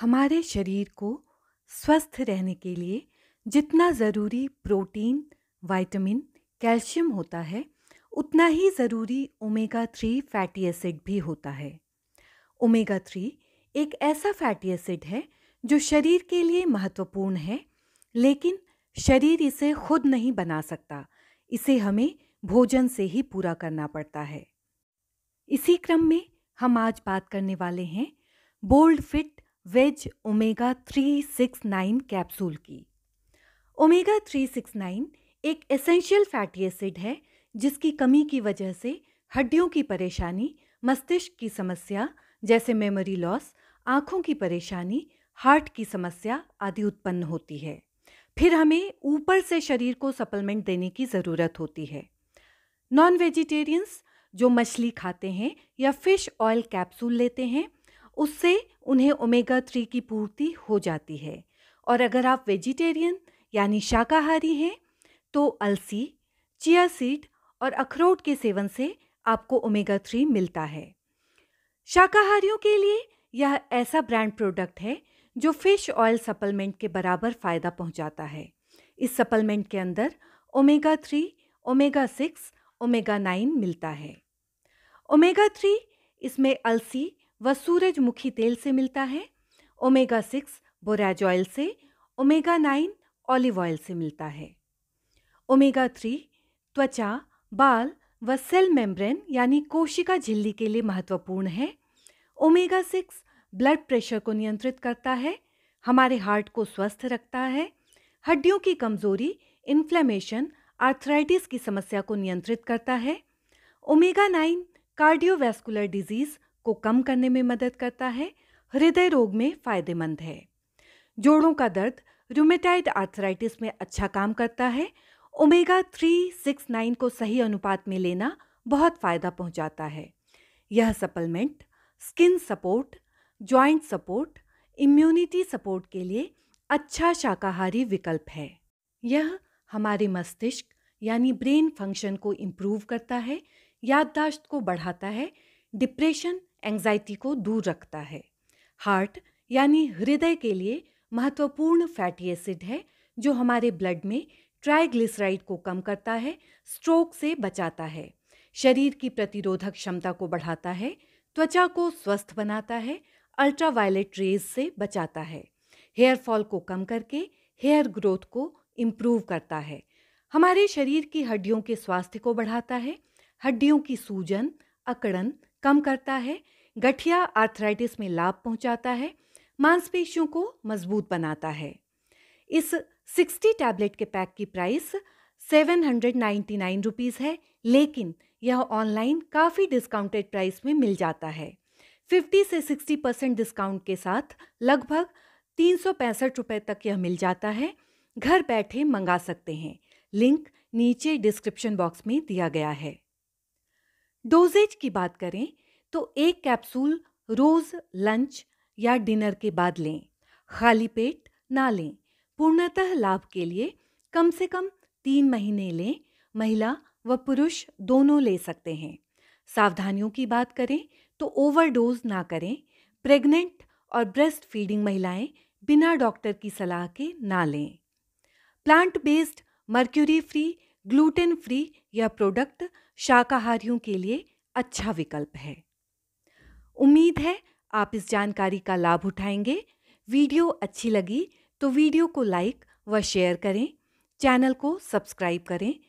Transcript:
हमारे शरीर को स्वस्थ रहने के लिए जितना ज़रूरी प्रोटीन वाइटामिन कैल्शियम होता है उतना ही ज़रूरी ओमेगा थ्री फैटी एसिड भी होता है ओमेगा थ्री एक ऐसा फैटी एसिड है जो शरीर के लिए महत्वपूर्ण है लेकिन शरीर इसे खुद नहीं बना सकता इसे हमें भोजन से ही पूरा करना पड़ता है इसी क्रम में हम आज बात करने वाले हैं Boldfit veg omega three six nine capsule की ओमेगा थ्री सिक्स नाइन एक एसेंशियल फैटी एसिड है जिसकी कमी की वजह से हड्डियों की परेशानी मस्तिष्क की समस्या जैसे मेमोरी लॉस आँखों की परेशानी हार्ट की समस्या आदि उत्पन्न होती है फिर हमें ऊपर से शरीर को सप्लीमेंट देने की ज़रूरत होती है नॉन वेजिटेरियंस जो मछली खाते हैं या फिश ऑयल कैप्सूल लेते हैं उससे उन्हें ओमेगा थ्री की पूर्ति हो जाती है और अगर आप वेजिटेरियन यानी शाकाहारी हैं तो अलसी चिया सीड और अखरोट के सेवन से आपको ओमेगा थ्री मिलता है शाकाहारियों के लिए यह ऐसा ब्रांड प्रोडक्ट है जो फिश ऑयल सप्लीमेंट के बराबर फ़ायदा पहुंचाता है इस सप्लीमेंट के अंदर omega three omega six omega nine मिलता है ओमेगा थ्री इसमें अलसी व सूरजमुखी तेल से मिलता है ओमेगा सिक्स बोराज ऑयल से ओमेगा नाइन ऑलिव ऑयल से मिलता है ओमेगा थ्री त्वचा बाल व सेल मेम्ब्रेन यानी कोशिका झिल्ली के लिए महत्वपूर्ण है ओमेगा सिक्स ब्लड प्रेशर को नियंत्रित करता है हमारे हार्ट को स्वस्थ रखता है हड्डियों की कमजोरी इन्फ्लेमेशन आर्थराइटिस की समस्या को नियंत्रित करता है ओमेगा नाइन कार्डियोवैस्कुलर डिजीज को कम करने में मदद करता है हृदय रोग में फायदेमंद है जोड़ों का दर्द रूमेटाइड आर्थराइटिस में अच्छा काम करता है ओमेगा थ्री सिक्स नाइन को सही अनुपात में लेना बहुत फ़ायदा पहुंचाता है यह supplement skin support joint support immunity support के लिए अच्छा शाकाहारी विकल्प है यह हमारे मस्तिष्क यानी ब्रेन फंक्शन को इम्प्रूव करता है याददाश्त को बढ़ाता है डिप्रेशन एंजाइटी को दूर रखता है हार्ट यानी हृदय के लिए महत्वपूर्ण फैटी एसिड है जो हमारे ब्लड में ट्राइग्लिसराइड को कम करता है स्ट्रोक से बचाता है शरीर की प्रतिरोधक क्षमता को बढ़ाता है त्वचा को स्वस्थ बनाता है अल्ट्रावायलेट रेज से बचाता है हेयर फॉल को कम करके हेयर ग्रोथ को इम्प्रूव करता है हमारे शरीर की हड्डियों के स्वास्थ्य को बढ़ाता है हड्डियों की सूजन अकड़न कम करता है गठिया आर्थराइटिस में लाभ पहुंचाता है मांसपेशियों को मजबूत बनाता है इस 60 टैबलेट के पैक की price seven hundred ninety nine rupees है लेकिन यह ऑनलाइन काफ़ी डिस्काउंटेड प्राइस में मिल जाता है 50 से 60 परसेंट डिस्काउंट के साथ लगभग तीन सौ पैंसठ रुपये तक यह मिल जाता है घर बैठे मंगा सकते हैं लिंक नीचे डिस्क्रिप्शन बॉक्स में दिया गया है डोजेज की बात करें तो एक कैप्सूल रोज़ लंच या डिनर के बाद लें खाली पेट ना लें पूर्णतः लाभ के लिए कम से कम तीन महीने लें महिला व पुरुष दोनों ले सकते हैं सावधानियों की बात करें तो ओवरडोज ना करें प्रेग्नेंट और ब्रेस्ट फीडिंग महिलाएं बिना डॉक्टर की सलाह के ना लें plant based mercury free gluten free यह प्रोडक्ट शाकाहारियों के लिए अच्छा विकल्प है उम्मीद है आप इस जानकारी का लाभ उठाएंगे वीडियो अच्छी लगी तो वीडियो को लाइक व शेयर करें चैनल को सब्सक्राइब करें